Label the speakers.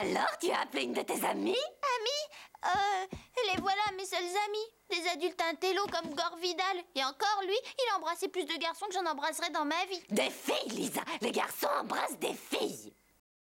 Speaker 1: Alors, tu as appelé une de tes amies
Speaker 2: Amis? Euh, les voilà mes seuls amis. Des adultes intello comme Gore Vidal. Et encore, lui, il a embrassé plus de garçons que j'en embrasserai dans ma vie.
Speaker 3: Des filles, Lisa Les garçons embrassent des filles